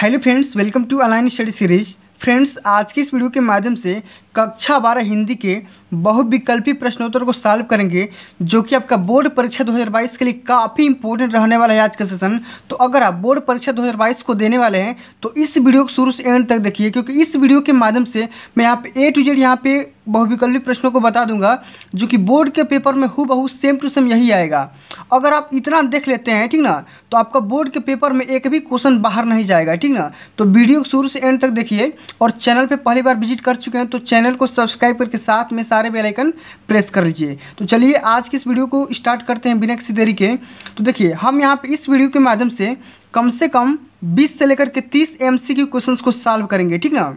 hello friends welcome to online study series friends आज की इस वीडियो के माध्यम से कक्षा बारह हिंदी के बहुविकल्पी प्रश्नोत्तर को सॉल्व करेंगे जो कि आपका बोर्ड परीक्षा 2022 के लिए काफ़ी इंपॉर्टेंट रहने वाला है आज का सेशन तो अगर आप बोर्ड परीक्षा 2022 को देने वाले हैं तो इस वीडियो को शुरू से एंड तक देखिए क्योंकि इस वीडियो के माध्यम से मैं यहाँ पे ए टू जेड यहाँ पे बहुविकल्पी प्रश्नों को बता दूंगा जो कि बोर्ड के पेपर में हु सेम टू सेम यही आएगा अगर आप इतना देख लेते हैं ठीक ना तो आपका बोर्ड के पेपर में एक भी क्वेश्चन बाहर नहीं जाएगा ठीक ना तो वीडियो को शुरू से एंड तक देखिए और चैनल पे पहली बार विजिट कर चुके हैं तो चैनल को सब्सक्राइब करके साथ में सारे बेल आइकन प्रेस कर लीजिए तो चलिए आज की इस वीडियो को स्टार्ट करते हैं बिना किसी देरी के तो देखिए हम यहाँ पे इस वीडियो के माध्यम से कम से कम बीस से लेकर के तीस एम क्वेश्चन को सॉल्व करेंगे ठीक ना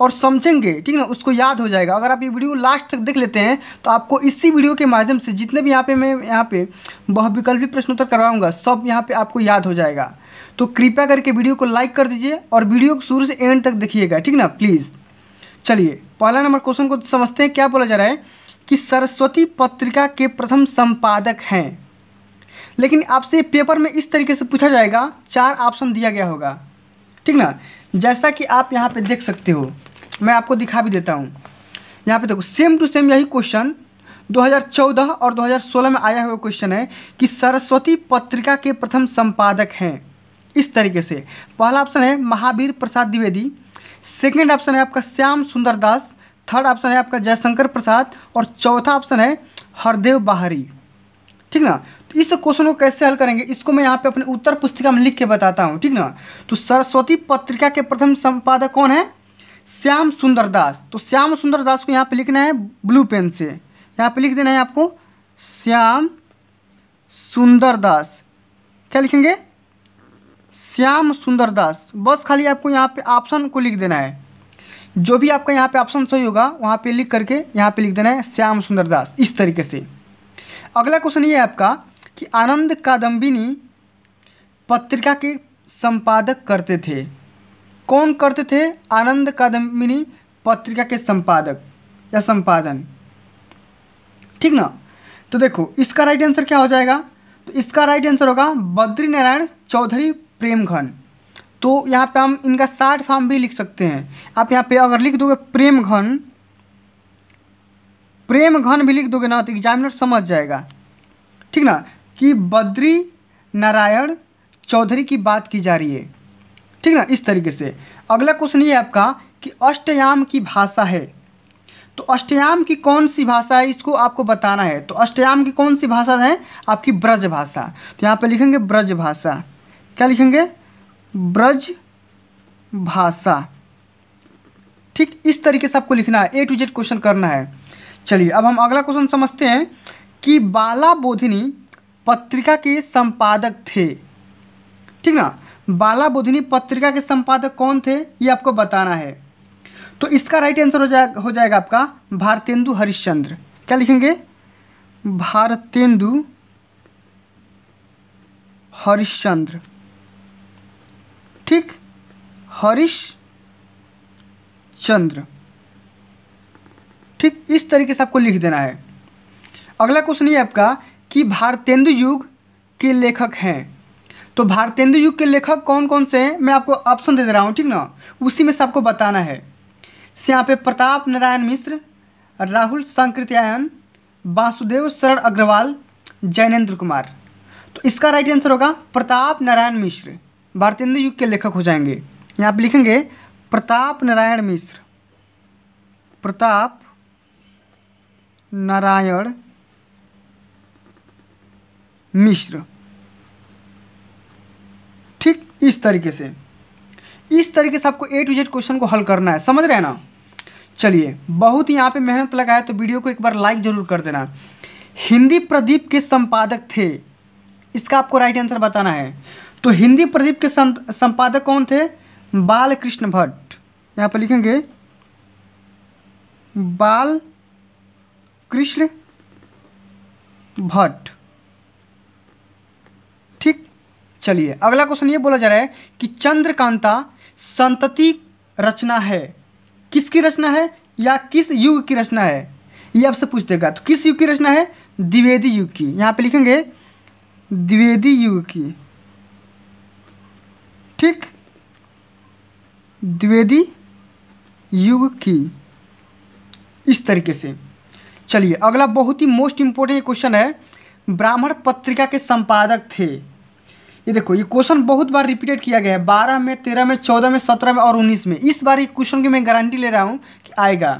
और समझेंगे ठीक ना उसको याद हो जाएगा अगर आप ये वीडियो लास्ट तक देख लेते हैं तो आपको इसी वीडियो के माध्यम से जितने भी यहाँ पे मैं यहाँ पे बहुविकल्पी प्रश्नोत्तर करवाऊँगा सब यहाँ पर आपको याद हो जाएगा तो कृपया करके वीडियो को लाइक कर दीजिए और वीडियो को शुरू से एंड तक देखिएगा ठीक ना प्लीज़ चलिए पहला नंबर क्वेश्चन को समझते हैं क्या बोला जा रहा है कि सरस्वती पत्रिका के प्रथम संपादक हैं लेकिन आपसे पेपर में इस तरीके से पूछा जाएगा चार ऑप्शन दिया गया होगा ठीक ना जैसा कि आप यहाँ पे देख सकते हो मैं आपको दिखा भी देता हूँ यहाँ पे देखो सेम टू सेम यही क्वेश्चन 2014 और 2016 में आया हुआ क्वेश्चन है कि सरस्वती पत्रिका के प्रथम संपादक हैं इस तरीके से पहला ऑप्शन है महावीर प्रसाद द्विवेदी सेकेंड ऑप्शन है आपका श्याम सुंदर दास थर्ड ऑप्शन है आपका जयशंकर प्रसाद और चौथा ऑप्शन है हरदेव बाहरी ठीक ना तो इस क्वेश्चन को कैसे हल करेंगे इसको मैं यहाँ पे अपने उत्तर पुस्तिका में लिख के बताता हूँ ठीक ना तो सरस्वती पत्रिका के प्रथम संपादक कौन है श्याम सुंदर दास तो श्याम सुंदर दास को यहाँ पे लिखना है ब्लू पेन से यहाँ पे लिख देना है आपको श्याम सुंदर दास क्या लिखेंगे श्याम सुंदर दास बस खाली आपको यहाँ पे ऑप्शन को लिख देना है जो भी आपका यहाँ पे ऑप्शन सही होगा वहाँ पे लिख करके यहाँ पे लिख देना है श्याम सुंदर दास इस तरीके से अगला क्वेश्चन ये है आपका कि आनंद कादम्बिनी पत्रिका के संपादक करते थे कौन करते थे आनंद कादम्बिनी पत्रिका के संपादक या संपादन ठीक ना तो देखो इसका राइट आंसर क्या हो जाएगा तो इसका राइट आंसर होगा बद्री नारायण चौधरी प्रेमघन तो यहाँ पे हम इनका शार्ट फॉर्म भी लिख सकते हैं आप यहाँ पे अगर लिख दोगे प्रेमघन प्रेम घन भी लिख दोगे ना तो एग्जामिनर समझ जाएगा ठीक ना कि बद्री नारायण चौधरी की बात की जा रही है ठीक ना इस तरीके से अगला क्वेश्चन ये आपका कि अष्टयाम की भाषा है तो अष्टयाम की कौन सी भाषा है इसको आपको बताना है तो अष्टयाम की कौन सी भाषा है आपकी ब्रज भाषा तो यहाँ पे लिखेंगे ब्रज भाषा क्या लिखेंगे ब्रज भाषा ठीक इस तरीके से आपको लिखना है ए टू जेड क्वेश्चन करना है चलिए अब हम अगला क्वेश्चन समझते हैं कि बाला बोधिनी पत्रिका के संपादक थे ठीक ना बाला बोधिनी पत्रिका के संपादक कौन थे ये आपको बताना है तो इसका राइट आंसर हो जाएगा हो जाएगा आपका भारतेंदु हरिश्चंद्र क्या लिखेंगे भारतेंदु हरिश्चंद्र ठीक हरिश चंद्र ठीक इस तरीके से आपको लिख देना है अगला क्वेश्चन ये आपका कि भारतेंदु युग के लेखक हैं तो भारतेंदु युग के लेखक कौन कौन से हैं मैं आपको ऑप्शन दे दे रहा हूँ ठीक ना उसी में से आपको बताना है से यहाँ पे प्रताप नारायण मिश्र राहुल संकृत्यायन वासुदेव शरण अग्रवाल जैनेन्द्र कुमार तो इसका राइट आंसर होगा प्रताप नारायण मिश्र भारतेंदु युग के लेखक हो जाएंगे यहाँ पर लिखेंगे प्रताप नारायण मिश्र प्रताप नारायण मिश्र ठीक इस तरीके से इस तरीके से आपको ए टू जेड क्वेश्चन को हल करना है समझ रहे हैं ना चलिए बहुत ही यहाँ पे मेहनत लगा है तो वीडियो को एक बार लाइक ज़रूर कर देना हिंदी प्रदीप के संपादक थे इसका आपको राइट आंसर बताना है तो हिंदी प्रदीप के संपादक कौन थे बालकृष्ण भट्ट यहाँ पर लिखेंगे बाल कृष्ण भट्ट ठीक चलिए अगला क्वेश्चन ये बोला जा रहा है कि चंद्रकांता संतति रचना है किसकी रचना है या किस युग की रचना है ये आपसे पूछ देगा तो किस युग की रचना है द्विवेदी युग की यहाँ पे लिखेंगे द्विवेदी युग की ठीक द्विवेदी युग की इस तरीके से चलिए अगला बहुत ही मोस्ट इम्पोर्टेंट क्वेश्चन है ब्राह्मण पत्रिका के संपादक थे ये देखो ये क्वेश्चन बहुत बार रिपीटेड किया गया है बारह में तेरह में चौदह में सत्रह में और उन्नीस में इस बार ये क्वेश्चन की मैं गारंटी ले रहा हूँ कि आएगा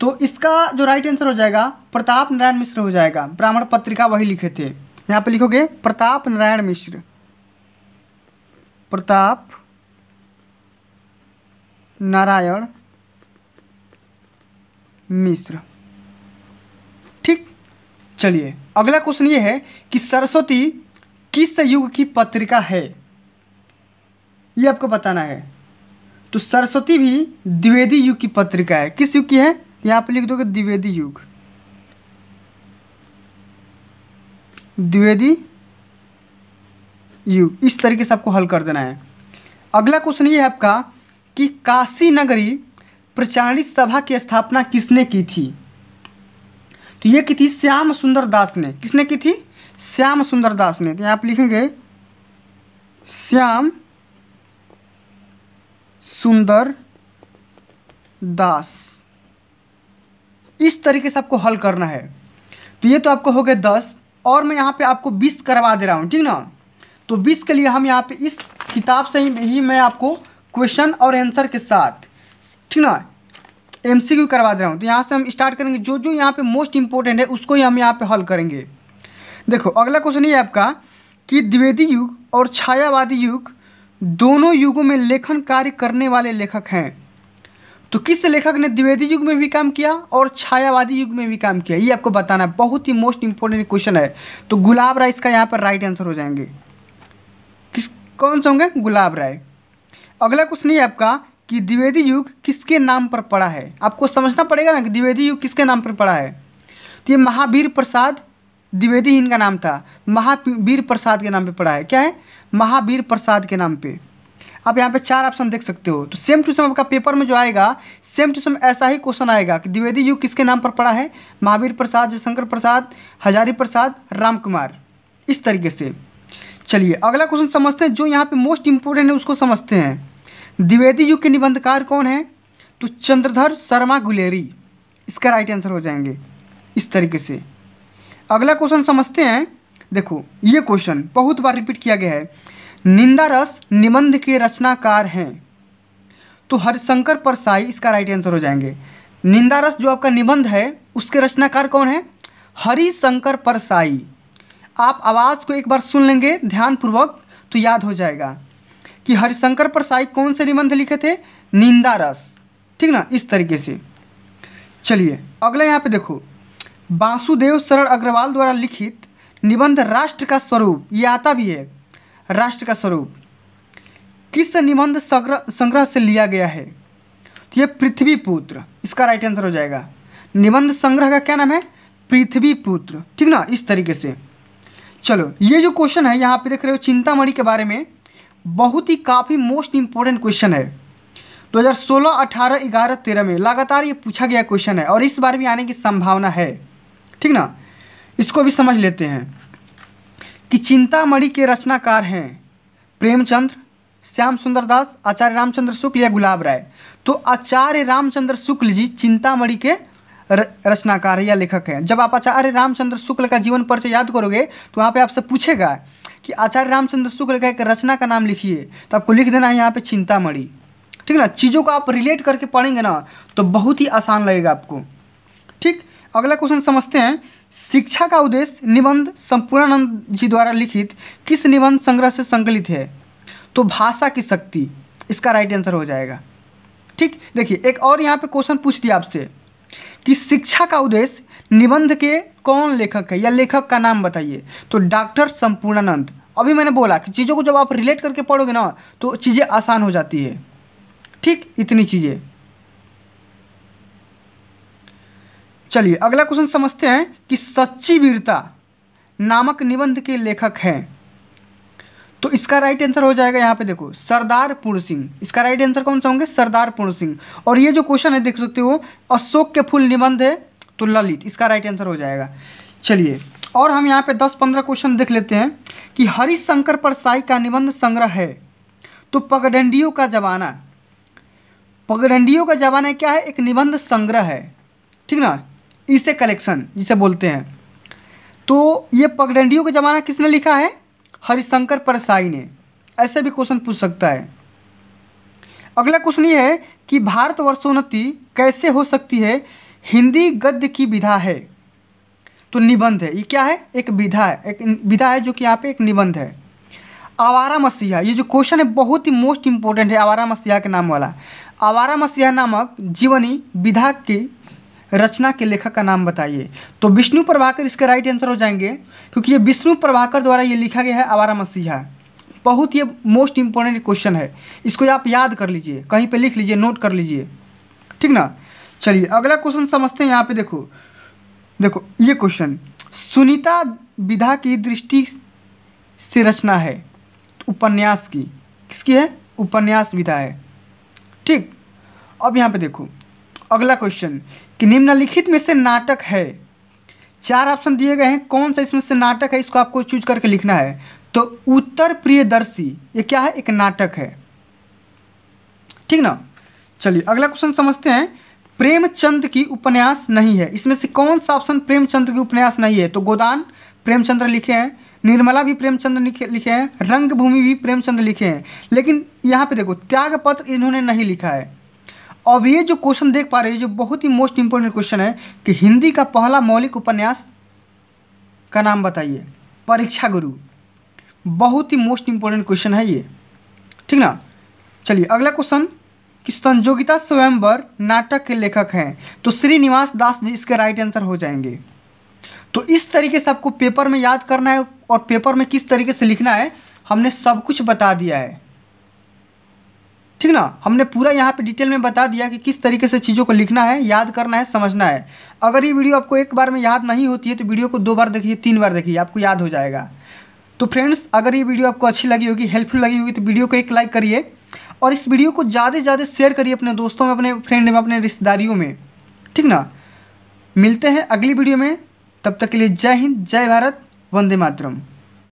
तो इसका जो राइट आंसर हो जाएगा प्रताप नारायण मिश्र हो जाएगा ब्राह्मण पत्रिका वही लिखे थे यहाँ पे लिखोगे प्रताप नारायण मिश्र प्रताप नारायण मिश्र ठीक चलिए अगला क्वेश्चन ये है कि सरस्वती किस युग की पत्रिका है ये आपको बताना है तो सरस्वती भी द्विवेदी युग की पत्रिका है किस युग की है यहाँ पर लिख दोगे द्विवेदी युग द्विवेदी युग इस तरीके से आपको हल कर देना है अगला क्वेश्चन ये है आपका कि काशी नगरी प्रचारित सभा की स्थापना किसने की थी तो ये की थी श्याम सुंदर दास ने किसने की थी श्याम सुंदर दास ने तो यहाँ आप लिखेंगे श्याम सुंदर दास इस तरीके से आपको हल करना है तो ये तो आपको हो गया दस और मैं यहाँ पे आपको बीस करवा दे रहा हूँ ठीक ना तो बीस के लिए हम यहाँ पे इस किताब से ही, ही मैं आपको क्वेश्चन और आंसर के साथ ठीक ना एम सी क्यू करवा दे रहा हूँ तो यहाँ से हम स्टार्ट करेंगे जो जो यहाँ पे मोस्ट इंपॉर्टेंट है उसको ही हम यहाँ पे हल करेंगे देखो अगला क्वेश्चन ये आपका कि द्विवेदी युग और छायावादी युग दोनों युगों में लेखन कार्य करने वाले लेखक हैं तो किस लेखक ने द्विवेदी युग में भी काम किया और छायावादी युग में भी काम किया ये आपको बताना है बहुत ही मोस्ट इंपॉर्टेंट क्वेश्चन है तो गुलाब राय इसका यहाँ पर राइट आंसर हो जाएंगे किस कौन से होंगे गुलाब राय अगला क्वेश्चन ये आपका कि द्विवेदी युग किसके नाम पर पड़ा है आपको समझना पड़ेगा ना कि द्विवेदी युग किसके नाम पर पड़ा है तो ये महावीर प्रसाद द्विवेदी इनका नाम था महावीर प्रसाद के नाम पे पड़ा है क्या है महावीर प्रसाद के नाम पे आप यहाँ पे चार ऑप्शन देख सकते हो तो सेम टू सेम आपका पेपर में जो आएगा सेम टू सेम ऐसा ही क्वेश्चन आएगा कि द्विवेदी युग किसके नाम पर पड़ा है महावीर प्रसाद जयशंकर प्रसाद हजारी प्रसाद राम कुमार इस तरीके से चलिए अगला क्वेश्चन समझते हैं जो यहाँ पे मोस्ट इंपॉर्टेंट है उसको समझते हैं द्विवेदी युग के निबंधकार कौन है तो चंद्रधर शर्मा गुलेरी इसका राइट आंसर हो जाएंगे इस तरीके से अगला क्वेश्चन समझते हैं देखो ये क्वेश्चन बहुत बार रिपीट किया गया है निंदा रस निबंध के रचनाकार हैं तो हरिशंकर परसाई इसका राइट आंसर हो जाएंगे निंदा रस जो आपका निबंध है उसके रचनाकार कौन है हरिशंकर परसाई आप आवाज़ को एक बार सुन लेंगे ध्यानपूर्वक तो याद हो जाएगा कि हरिशंकर प्रसाई कौन से निबंध लिखे थे निंदा रस ठीक ना इस तरीके से चलिए अगला यहाँ पे देखो वासुदेव शरण अग्रवाल द्वारा लिखित निबंध राष्ट्र का स्वरूप ये आता भी है राष्ट्र का स्वरूप किस निबंध संग्रह से लिया गया है तो ये पृथ्वी पुत्र इसका राइट आंसर हो जाएगा निबंध संग्रह का क्या नाम है पृथ्वी पुत्र ठीक ना इस तरीके से चलो ये जो क्वेश्चन है यहाँ पे देख रहे हो चिंतामणि के बारे में बहुत ही काफ़ी मोस्ट इम्पोर्टेंट क्वेश्चन है 2016, 18, 11, 13 में लगातार ये पूछा गया क्वेश्चन है और इस बार भी आने की संभावना है ठीक ना इसको भी समझ लेते हैं कि चिंतामणि के रचनाकार हैं प्रेमचंद्र श्याम सुंदर दास आचार्य रामचंद्र शुक्ल या गुलाब राय तो आचार्य रामचंद्र शुक्ल जी चिंतामणि के रचनाकार या लेखक हैं जब आप आचार्य रामचंद्र शुक्ल का जीवन परिचय याद करोगे तो वहाँ पे आपसे पूछेगा कि आचार्य रामचंद्र शुक्ल का एक रचना का नाम लिखिए तो आपको लिख देना है यहाँ पे चिंतामणि ठीक ना चीज़ों को आप रिलेट करके पढ़ेंगे ना तो बहुत ही आसान लगेगा आपको ठीक अगला क्वेश्चन समझते हैं शिक्षा का उद्देश्य निबंध संपूर्णानंद जी द्वारा लिखित किस निबंध संग्रह से संकलित है तो भाषा की शक्ति इसका राइट आंसर हो जाएगा ठीक देखिए एक और यहाँ पे क्वेश्चन पूछ दिया आपसे कि शिक्षा का उद्देश्य निबंध के कौन लेखक है या लेखक का नाम बताइए तो डॉक्टर संपूर्णानंद अभी मैंने बोला कि चीज़ों को जब आप रिलेट करके पढ़ोगे ना तो चीज़ें आसान हो जाती है ठीक इतनी चीज़ें चलिए अगला क्वेश्चन समझते हैं कि सच्ची वीरता नामक निबंध के लेखक हैं तो इसका राइट आंसर हो जाएगा यहाँ पे देखो सरदार पूर्ण सिंह इसका राइट आंसर कौन सा होंगे सरदार पूर्ण सिंह और ये जो क्वेश्चन है देख सकते हो अशोक के फूल निबंध है तो ललित इसका राइट आंसर हो जाएगा चलिए और हम यहाँ पे दस पंद्रह क्वेश्चन देख लेते हैं कि हरिशंकर परसाई का निबंध संग्रह है तो पगडंडियों का जमाना पगडंडियों का जमाना क्या है एक निबंध संग्रह है ठीक ना इसे e कलेक्शन जिसे बोलते हैं तो ये पगडंडियों का जमाना किसने लिखा है हरिशंकर परसाई ने ऐसे भी क्वेश्चन पूछ सकता है अगला क्वेश्चन ये है कि भारतवर्षोन्नति कैसे हो सकती है हिंदी गद्य की विधा है तो निबंध है ये क्या है एक विधा है एक विधा है जो कि यहाँ पे एक निबंध है आवारा मसीहा ये जो क्वेश्चन है बहुत ही मोस्ट इम्पोर्टेंट है आवारा मसीहा के नाम वाला आवारा मसीहा नामक जीवनी विधा की रचना के लेखक का नाम बताइए तो विष्णु प्रभाकर इसके राइट आंसर हो जाएंगे क्योंकि ये विष्णु प्रभाकर द्वारा ये लिखा गया है आवारा मसीहा बहुत ही मोस्ट इंपॉर्टेंट क्वेश्चन है इसको आप याद कर लीजिए कहीं पे लिख लीजिए नोट कर लीजिए ठीक ना चलिए अगला क्वेश्चन समझते हैं यहाँ पे देखो देखो ये क्वेश्चन सुनीता विधा की दृष्टि से रचना है उपन्यास की किसकी है उपन्यास विधा है ठीक अब यहाँ पे देखो अगला क्वेश्चन कि निम्नलिखित में से नाटक है चार ऑप्शन दिए गए हैं कौन सा इसमें से नाटक है इसको आपको चूज करके लिखना है तो उत्तर प्रियदर्शी ये क्या है एक नाटक है ठीक ना चलिए अगला क्वेश्चन समझते हैं प्रेमचंद की उपन्यास नहीं है इसमें से कौन सा ऑप्शन प्रेमचंद की उपन्यास नहीं है तो गोदान प्रेमचंद्र लिखे हैं निर्मला भी प्रेमचंद लिखे हैं रंगभूमि भी प्रेमचंद लिखे हैं लेकिन यहाँ पे देखो त्यागपत्र इन्होंने नहीं लिखा है अब ये जो क्वेश्चन देख पा रहे हैं जो बहुत ही मोस्ट इम्पोर्टेंट क्वेश्चन है कि हिंदी का पहला मौलिक उपन्यास का नाम बताइए परीक्षा गुरु बहुत ही मोस्ट इम्पोर्टेंट क्वेश्चन है ये ठीक ना चलिए अगला क्वेश्चन कि संजोगिता स्वयंवर नाटक के लेखक हैं तो श्रीनिवास दास जी इसके राइट आंसर हो जाएंगे तो इस तरीके से आपको पेपर में याद करना है और पेपर में किस तरीके से लिखना है हमने सब कुछ बता दिया है ठीक ना हमने पूरा यहाँ पे डिटेल में बता दिया कि किस तरीके से चीज़ों को लिखना है याद करना है समझना है अगर ये वीडियो आपको एक बार में याद नहीं होती है तो वीडियो को दो बार देखिए तीन बार देखिए आपको याद हो जाएगा तो फ्रेंड्स अगर ये वीडियो आपको अच्छी लगी होगी हेल्पफुल लगी होगी तो वीडियो को एक लाइक करिए और इस वीडियो को ज़्यादा से ज़्यादा शेयर करिए अपने दोस्तों में अपने फ्रेंड में अपने रिश्तेदारियों में ठीक ना मिलते हैं अगली वीडियो में तब तक के लिए जय हिंद जय भारत वंदे मातरम